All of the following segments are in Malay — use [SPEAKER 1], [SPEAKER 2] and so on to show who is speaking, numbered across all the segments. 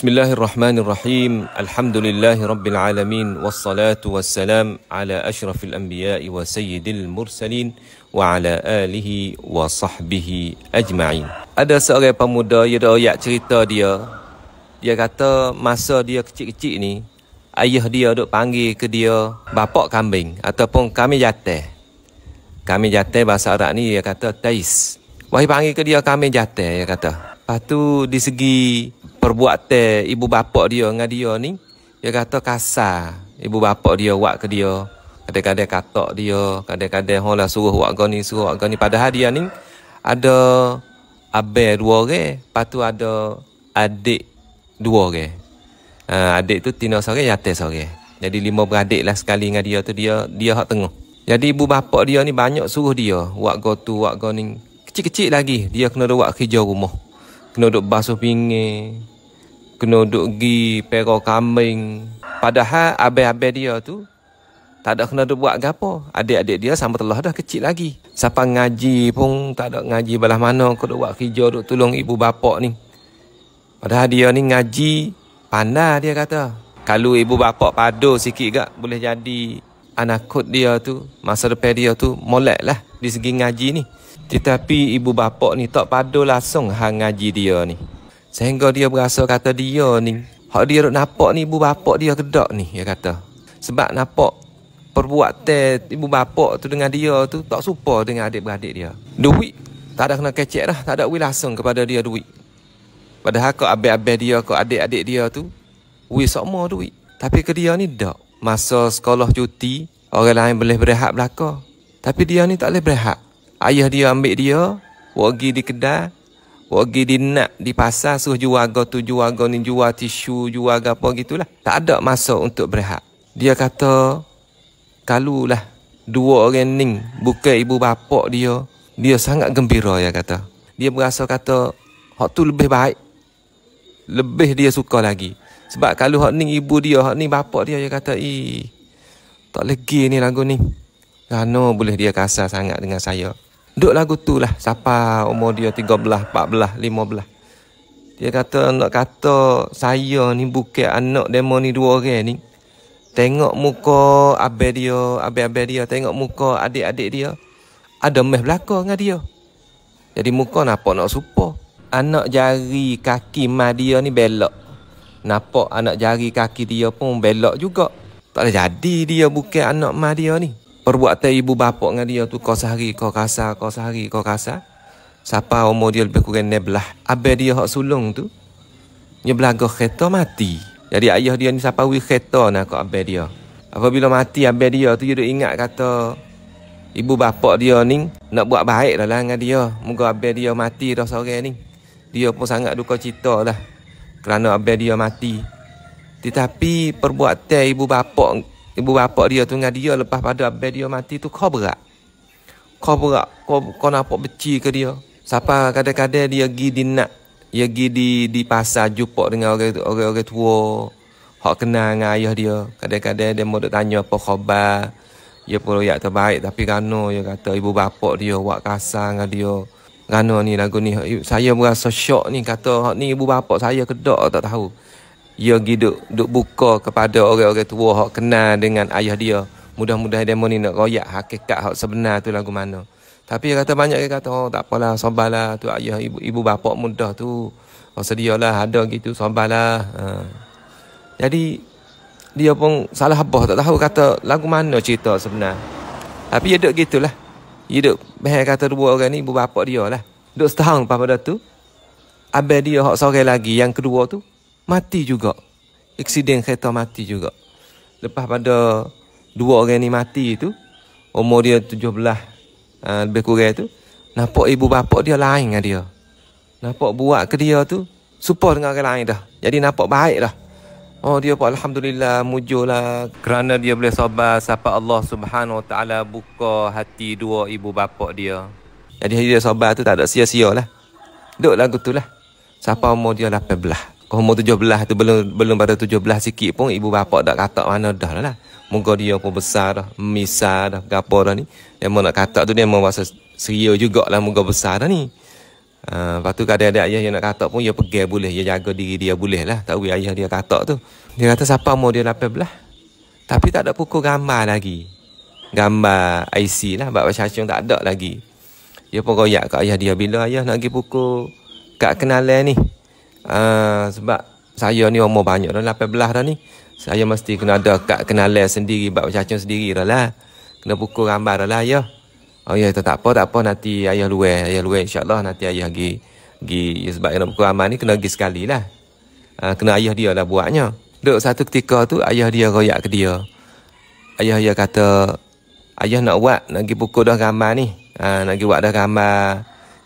[SPEAKER 1] Bismillahirrahmanirrahim. Alhamdulillahi rabbil alamin wassalatu wassalam ala asyrafil anbiya'i wa sayyidil mursalin wa ala alihi wa sahbihi ajma'in. Ada seorang pemuda dia royak cerita dia. Dia kata masa dia kecil-kecil ni ayah dia duk panggil ke dia bapak kambing ataupun kami jateh. Kami jateh bahasa Arab ni dia kata tais. Wahai panggil ke dia kami jateh dia kata. Lepas tu di segi perbuatan ibu bapa dia dengan dia ni dia kata kasar ibu bapa dia buat ke dia kadang-kadang katak dia kadang-kadang hola suruh buat kau ni suruh buat kau ni padahal dia ni ada abel dua orang lepas tu ada adik dua orang uh, adik tu tina seorang yatis seorang jadi lima beradik lah sekali dengan dia tu dia dia hak tengah jadi ibu bapa dia ni banyak suruh dia buat kau tu buat kau kecil-kecil lagi dia kena buat kerja rumah kena duduk basuh pinggir kena duduk pergi perah kambing. Padahal abe abe dia tu, tak ada kena duduk buat apa. Adik-adik dia sama telah dah kecil lagi. Siapa ngaji pun tak ada ngaji belah mana. Kau duduk buat kerja, duduk tolong ibu bapa ni. Padahal dia ni ngaji, pandai dia kata. Kalau ibu bapa padu sikit gak boleh jadi anak kot dia tu, masa depan dia tu, molek lah di segi ngaji ni. Tetapi ibu bapa ni tak padu langsung hang ngaji dia ni. Sehingga dia berasa kata dia ni. Hak dia nak nampak ni ibu bapak dia kedak ni. Dia kata. Sebab nampak perbuatan ibu bapak tu dengan dia tu. Tak supa dengan adik-beradik dia. Duit. Tak ada kena kecek dah. Tak ada duit langsung kepada dia duit. Padahal kau abis-abis dia, kau adik-adik dia tu. Duit semua duit. Tapi ke dia ni tak. Masa sekolah cuti. Orang lain boleh berehat belakang. Tapi dia ni tak boleh berehat. Ayah dia ambil dia. wagi di kedai pergi di nak di pasar suruh jual go tu jual go ni jual tisu jual ke apa gitulah tak ada masa untuk berehat dia kata kalulah dua orang ning bukan ibu bapa dia dia sangat gembira ya kata dia berasa kata hak tu lebih baik lebih dia suka lagi sebab kalau hak ning ibu dia hak ning bapa dia dia kata ih tak lagi ni lagu ni kerana boleh dia kasar sangat dengan saya Duk lagu tu lah Siapa umur dia tiga belah, empat belah, lima belah. Dia kata nak kata Saya ni bukit anak demo ni dua orang ni Tengok muka abis dia Abis-abis dia Tengok muka adik-adik dia Ada meh belakang dengan dia Jadi muka nampak nak supa Anak jari kaki mah dia ni belok Nampak anak jari kaki dia pun belok juga Tak ada jadi dia bukit anak mah dia ni perbuatan ibu bapa dengan dia tu kau sehari kau rasa kau sehari kau rasa siapa umur dia lebih kurang neblah abah dia hak sulung tu dia belaga kereta mati jadi ayah dia ni siapa wih kereta nak kau abah dia apabila mati abah dia tu dia ingat kata ibu bapa dia ni nak buat baik lah, lah dengan dia moga abah dia mati dah sore ni dia pun sangat duka cita lah kerana abah dia mati tetapi perbuatan ibu bapa ibu bapa dia tu dengan dia lepas pada abang dia mati tu kau berat. Kau berat. Kau, kau nampak beci ke dia. Siapa kadang-kadang dia pergi di nak. Dia pergi di, di pasar jumpa dengan orang-orang tua. Hak kenal dengan ayah dia. Kadang-kadang dia mahu tanya apa khabar. Dia perlu yang terbaik. Tapi kerana dia kata ibu bapa dia buat kasar dengan dia. Kerana ni lagu ni. Saya berasa syok ni. Kata ni ibu bapa saya kedok tak tahu ia pergi duk, duk buka kepada orang-orang tua hak kenal dengan ayah dia. Mudah-mudahan dia ni nak royak hakikat hak sebenar tu lagu mana. Tapi dia kata banyak dia kata, oh tak apalah, sobalah tu ayah ibu, ibu bapak muda tu. Oh sedialah ada gitu, sobalah. Ha. Jadi, dia pun salah abah tak tahu kata lagu mana cerita sebenar. Tapi dia duduk gitulah. Dia duduk, bahaya kata dua orang ni ibu bapak dia lah. Duduk setahun pada tu. Abang dia hak sore lagi, yang kedua tu, mati juga. eksiden kereta mati juga. Lepas pada dua orang ni mati tu, umur dia tujuh belah ah, lebih kurang tu, nampak ibu bapa dia lain dengan dia. Nampak buat ke dia tu, support dengan orang lain dah. Jadi nampak baik dah. Oh dia pun Alhamdulillah mujulah kerana dia boleh sobat. sampai Allah Subhanahu Wa Taala buka hati dua ibu bapa dia. Jadi dia sobat tu tak ada sia-sialah. Duduk lagu tu lah. Siapa umur dia 18 umur belah tu belum belum pada belah sikit pun ibu bapa dah kata mana dah lah. Moga dia pun besar dah, misal dah, gapo dah ni. Dia mau nak kata tu dia mahu rasa seria jugaklah muka besar dah ni. Uh, lepas tu kadang ada ayah yang nak kata pun dia ya pegang boleh, dia ya jaga diri dia boleh lah. Tak boleh ayah dia kata tu. Dia kata siapa mau dia 18 belah. Tapi tak ada pukul gambar lagi. Gambar IC lah, bapak cacung tak ada lagi. Dia pun koyak kat ayah dia bila ayah nak pergi pukul kat kenalan ni uh, sebab saya ni umur banyak dah 18 dah ni saya mesti kena ada kad kenalan sendiri buat macam sendiri dah lah kena pukul gambar dah lah ayah. oh ya tak apa tak apa nanti ayah luar ayah luar insyaallah nanti ayah pergi pergi ya, sebab yang nak pukul gambar ni kena pergi sekali lah uh, kena ayah dia lah buatnya duduk satu ketika tu ayah dia royak ke dia ayah dia kata ayah nak buat nak pergi pukul dah gambar ni uh, nak pergi buat dah gambar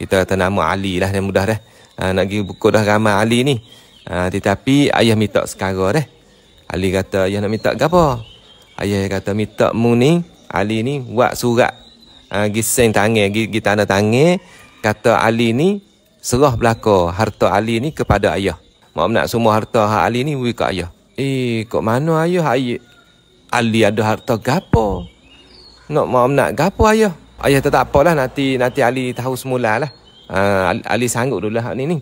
[SPEAKER 1] kita kata nama Ali lah yang mudah dah ha, nak pergi pukul dah ramai Ali ni. Ha, tetapi ayah minta sekarang dah. Ali kata ayah nak minta apa? Ayah kata minta mu ni Ali ni buat surat. Ha, ah, Giseng tangan, gi, tanda tangan. Kata Ali ni serah belaka harta Ali ni kepada ayah. Mak nak semua harta hak Ali ni beri kat ayah. Eh, kok mana ayah? ayah? Ali ada harta gapo? Nak mau nak gapo ayah? Ayah tak apalah nanti nanti Ali tahu semula lah. Uh, ha, Ali sanggup dulu lah ni ni.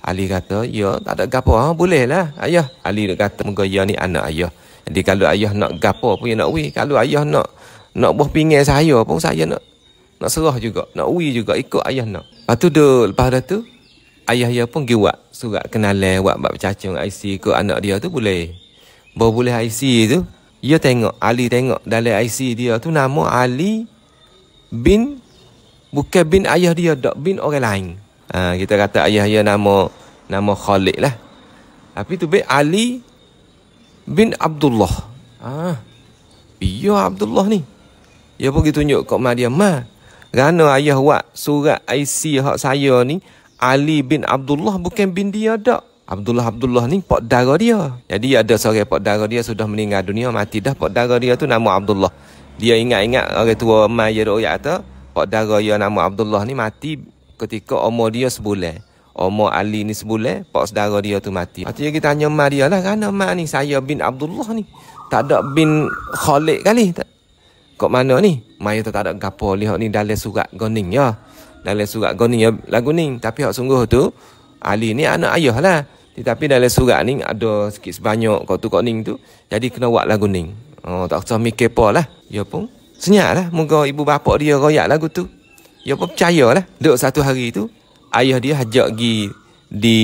[SPEAKER 1] Ali kata, ya tak ada gapo. Ha, boleh lah ayah. Ali kata, moga ya ni anak ayah. Jadi kalau ayah nak gapo pun ya nak ui. Kalau ayah nak nak buah pinggir saya pun saya nak nak serah juga. Nak ui juga ikut ayah nak. Lepas tu, dia, lepas tu, ayah dia pun pergi buat surat kenalan, buat buat cacung IC ke anak dia tu boleh. Bawa boleh IC tu, dia ya tengok, Ali tengok dalam IC dia tu nama Ali bin bukan bin ayah dia dak bin orang lain ha, kita kata ayah dia nama nama Khalid lah tapi tu be Ali bin Abdullah ha iya Abdullah ni dia pergi tunjuk kat mak dia mak ayah buat surat IC hak saya ni Ali bin Abdullah bukan bin dia dak Abdullah Abdullah ni pak dara dia. Jadi ada seorang pak dara dia sudah meninggal dunia mati dah pak dara dia tu nama Abdullah. Dia ingat-ingat orang tua mai dia ya, ya, Pak Dara yang nama Abdullah ni mati ketika umur dia sebulan. Umar Ali ni sebulan, pak saudara dia tu mati. Lepas tu dia kita tanya mak dia lah, kerana mak ni saya bin Abdullah ni. Tak ada bin Khalid kali. Tak. Kok mana ni? Maya tu tak ada gapo lihat ni dalam surat goning ya. Dalam surat goning ya lagu ni. Tapi hak sungguh tu, Ali ni anak ayah lah. Tetapi dalam surat ni ada sikit sebanyak kau tu kau ni tu. Jadi kena buat lagu ni. Oh, tak usah mikir pa lah. Ya pun. Senyap lah. Moga ibu bapa dia royak lagu tu. Dia ya pun percaya lah. Duk satu hari tu. Ayah dia hajak pergi di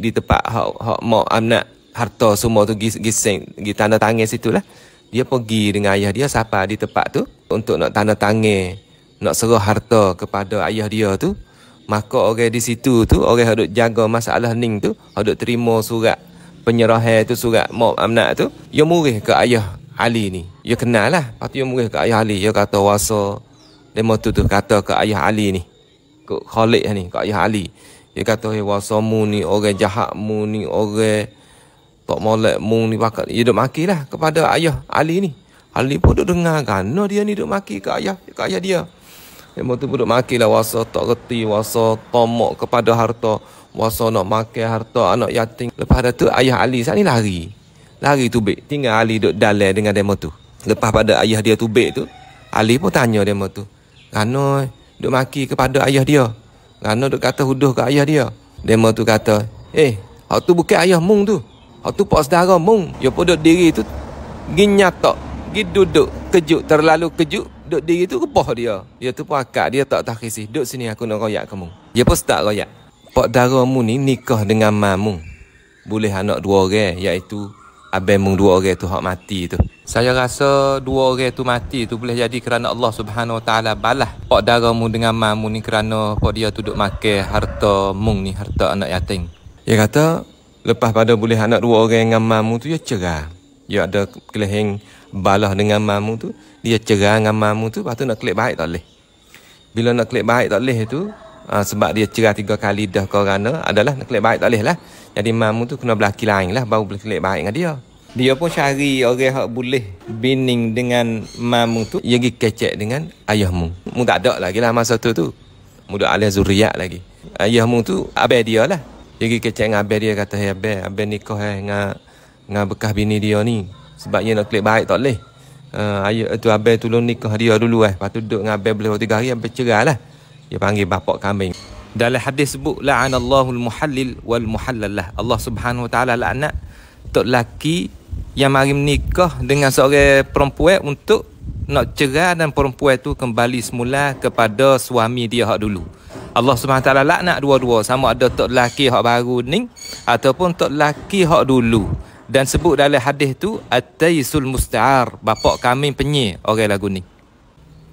[SPEAKER 1] di tempat hak hak mak anak harta semua tu gising, gi gi tanda tangan situ lah. Dia pergi dengan ayah dia siapa di tempat tu untuk nak tanda tangan, nak serah harta kepada ayah dia tu. Maka orang di situ tu, orang hendak jaga masalah ning tu, hendak terima surat penyerahan tu surat mak anak tu, dia murih ke ayah Ali ni. Dia kenal lah. Lepas tu dia murid ke ayah Ali. Dia kata wasa. Dia mahu tu kata ke ayah Ali ni. Ke Khalid ni. Ke ayah Ali. Dia kata hey, eh, wasa mu ni. Orang jahat mu ni. Orang tak molek mu ni. Bakat. Dia duduk maki lah kepada ayah Ali ni. Ali pun duduk dengar. Gana dia ni duduk maki ke ayah. Ke ayah dia. Dia mahu tu duduk maki lah. Wasa tak reti. Wasa tomok kepada harta. Wasa nak makan harta anak yatim. Lepas tu ayah Ali saat ni lari. Lari tu Bek. Tinggal Ali duduk dalai dengan demo tu. Lepas pada ayah dia tu Bek tu. Ali pun tanya demo tu. Rana duduk maki kepada ayah dia. Rana duduk kata huduh ke ayah dia. Demo tu kata. Eh. Hak tu bukan ayah mung tu. Hak tu pak sedara mung. Dia pun duduk diri tu. Gin nyatak. Gin duduk. Kejuk. Terlalu kejuk. Duduk diri tu kepoh dia. Dia tu pun akak. Dia tak tak kisih. Duduk sini aku nak royak kamu. Dia pun tak royak. Pak darah mung ni nikah dengan mamung, Boleh anak dua orang. Iaitu Abang mung dua orang tu hak mati tu. Saya rasa dua orang tu mati tu boleh jadi kerana Allah Subhanahu Wa Taala balas pak dara mung dengan mam mung ni kerana pak dia tu duk makan harta mung ni harta anak yatim. Dia kata lepas pada boleh anak dua orang dengan mam mung tu dia cerah. Dia ada kelehing balah dengan mam mung tu, dia cerah dengan mam mung tu lepas tu nak kelik baik tak boleh. Bila nak kelik baik tak boleh tu, ah, sebab dia cerah tiga kali dah kerana adalah nak kelik baik tak boleh lah. Jadi mamu tu kena berlaki lain lah baru boleh kelik baik dengan dia. Dia pun cari orang yang boleh bining dengan mamu tu. Dia pergi kecek dengan ayahmu. Mu tak ada lagi lah masa tu tu. Muda alih zuriat lagi. Ayahmu tu abis dia lah. Dia pergi kecek dengan abis dia kata, hey, abis, abis nikah eh, dengan, dengan bekas bini dia ni. Sebab dia nak kelik baik tak boleh. Uh, ayah tu abis tolong nikah dia dulu eh. Lepas tu duduk dengan abis boleh 3 hari abis cerah lah. Dia panggil bapak kambing. Dalam hadis sebut la'anallahul muhallil wal muhallalah. Allah Subhanahu wa taala laknat tok laki yang mari menikah dengan seorang perempuan untuk nak cerai dan perempuan itu kembali semula kepada suami dia hak dulu. Allah Subhanahu wa taala laknat dua-dua sama ada tok laki hak baru ni ataupun tok laki hak dulu. Dan sebut dalam hadis tu at-taisul musta'ar bapak kami penyi orang lagu ni.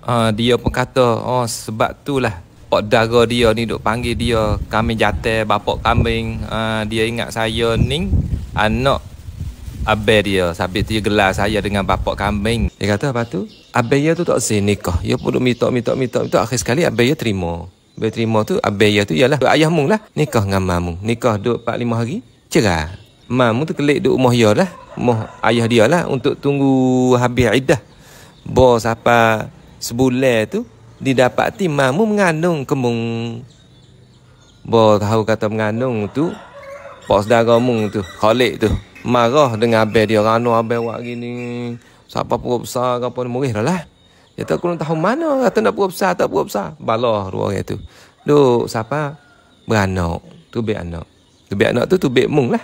[SPEAKER 1] Uh, dia pun kata oh sebab itulah Bapak dara dia ni duk panggil dia kami jatah bapak kambing uh, dia ingat saya ni anak Abe dia sabit dia gelas saya dengan bapak kambing. Dia kata apa tu? Abe dia tu tak sini kah? Dia pun duk mitok, mitok minta minta akhir sekali abe dia terima. Abe terima tu abe dia tu ialah ayah mung lah. Nikah dengan mamu. Nikah duk 4 5 hari. Cerah. Mamu tu kelik duk rumah dia lah. Rumah ayah dia lah untuk tunggu habis iddah. Bos apa sebulan tu didapati mamu mengandung kemung. Bo tahu kata mengandung tu, pak saudara mung tu, Khalid tu, marah dengan abel dia, kan abel buat gini, siapa pura besar ke apa, murih dah lah. Dia tak kurang tahu mana, kata nak pura besar, tak pura besar. Balah ruang itu. Duk, siapa? Beranak. Tubik anak. Tubik anak tu, tubik mung lah.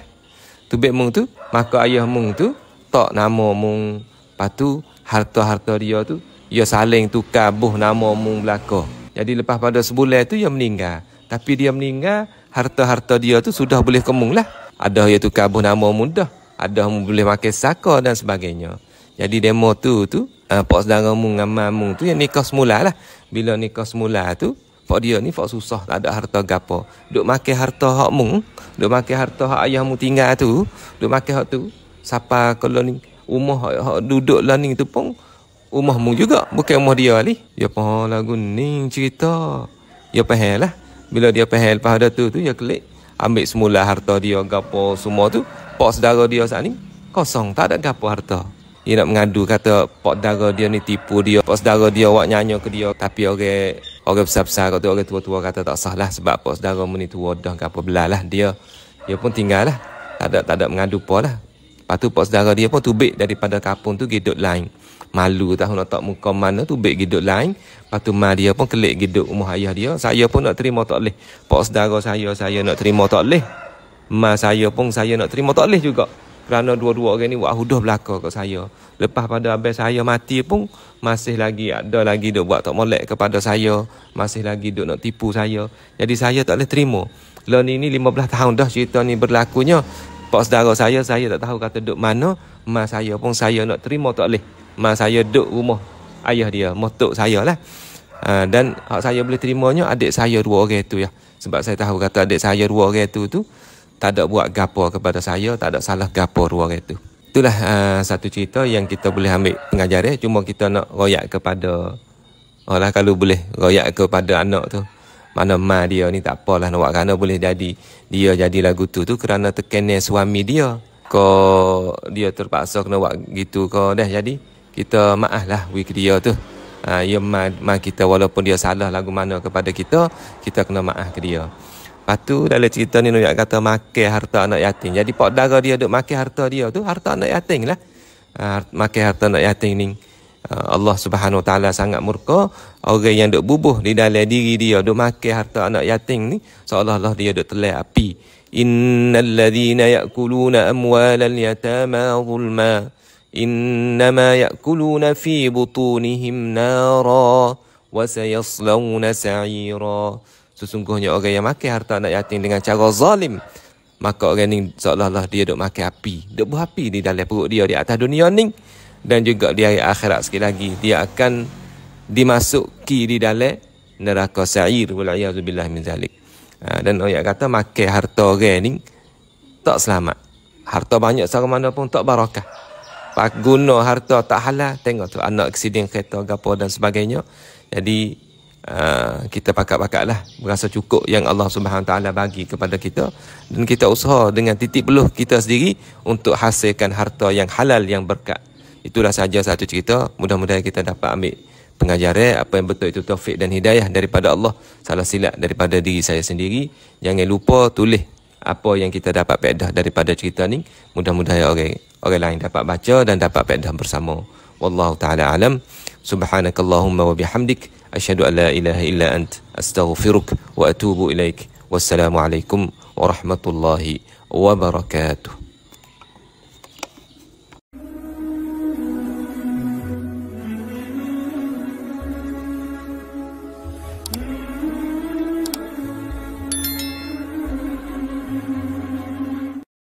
[SPEAKER 1] Tubik mung tu, maka ayah mung tu, tak nama mung. Lepas tu, harta-harta dia tu, ia ya saling tukar buh nama mu belako. Jadi lepas pada sebulan tu ia ya meninggal. Tapi dia meninggal, harta-harta dia tu sudah boleh kemung lah. Ada ia tukar buh nama mu dah. Ada mu boleh pakai saka dan sebagainya. Jadi demo tu tu, uh, eh, pak saudara mu dengan mamu tu yang nikah semula lah. Bila nikah semula tu, pak dia ni pak susah tak ada harta gapo. Duk makan harta hak mu, duk makan harta hak ayah mu tinggal tu, duk makan hak tu. Siapa kalau ni rumah hak, hak duduk lah ni tu pun rumahmu juga bukan rumah dia ni dia ya paham lagu ni cerita dia ya paham lah. bila dia paham pada tu tu dia ya klik ambil semula harta dia gapo semua tu pak saudara dia saat ni kosong tak ada gapo harta dia nak mengadu kata pak saudara dia ni tipu dia pak saudara dia awak nyanyo ke dia tapi orang orang besar-besar kata orang tua-tua kata tak sah lah sebab pak saudara mu ni tua dah gapo belalah dia dia pun tinggal lah tak ada tak ada mengadu pa lah lepas tu pak saudara dia pun tubik daripada kampung tu geduk lain malu tahu nak tak muka mana tu baik gedok lain lepas tu mak dia pun kelik gedok rumah ayah dia saya pun nak terima tak boleh pak saudara saya saya nak terima tak boleh mak saya pun saya nak terima tak boleh juga kerana dua-dua orang ni buat huduh belaka kat saya lepas pada abis saya mati pun masih lagi ada lagi duk buat tak molek kepada saya masih lagi duk nak tipu saya jadi saya tak boleh terima lah ni ni 15 tahun dah cerita ni berlakunya pak saudara saya saya tak tahu kata duk mana mak saya pun saya nak terima tak boleh mak saya duduk rumah ayah dia, motok saya lah. Uh, dan hak saya boleh terimanya adik saya dua orang itu ya. Sebab saya tahu kata adik saya dua orang itu tu tak ada buat gapo kepada saya, tak ada salah gapo dua orang itu. Itulah uh, satu cerita yang kita boleh ambil pengajaran. Eh. Cuma kita nak royak kepada Oh lah kalau boleh royak kepada anak tu. Mana ma dia ni tak apalah nak buat kerana boleh jadi dia jadi lagu tu tu kerana terkena suami dia. Kau dia terpaksa kena buat gitu kau dah jadi kita maaf lah with dia tu ha, ya ma, ma kita walaupun dia salah lagu mana kepada kita kita kena maaf ke dia lepas dalam cerita ni nak kata makan harta anak yatim jadi pak dara dia duk makan harta dia tu harta anak yatim lah ha, makan harta anak yatim ni ah, Allah Subhanahu Taala sangat murka orang yang duk bubuh di dalam diri dia duk makan harta anak yatim ni seolah-olah dia duk telan api innal ladzina yaquluna amwalal yatama zulma إنما يأكلون في بطونهم نارا وسيصلون سعيرا Sesungguhnya orang yang makan harta anak yatim dengan cara zalim Maka orang ni seolah-olah dia duk makan api Duk buah api di dalam perut dia di atas dunia ini Dan juga di hari akhirat sekali lagi Dia akan dimasuki di dalam neraka sa'ir Wal'iyahzubillah min zalik ha, Dan orang kata makan harta orang ni Tak selamat Harta banyak seorang mana pun tak barakah Pak guna harta tak halal, tengok tu anak eksiden kereta gapo dan sebagainya. Jadi uh, kita pakat-pakat lah Berasa cukup yang Allah subhanahu taala bagi kepada kita Dan kita usaha dengan titik peluh kita sendiri Untuk hasilkan harta yang halal, yang berkat Itulah saja satu cerita Mudah-mudahan kita dapat ambil pengajaran Apa yang betul itu taufik dan hidayah daripada Allah Salah silap daripada diri saya sendiri Jangan lupa tulis apa yang kita dapat pedah daripada cerita ni Mudah-mudahan ya orang okay orang lain dapat baca dan dapat faedah bersama. Wallahu taala alam. Subhanakallahumma wa bihamdik asyhadu alla ilaha illa ant astaghfiruk wa atubu ilaik. Wassalamu alaikum warahmatullahi wabarakatuh.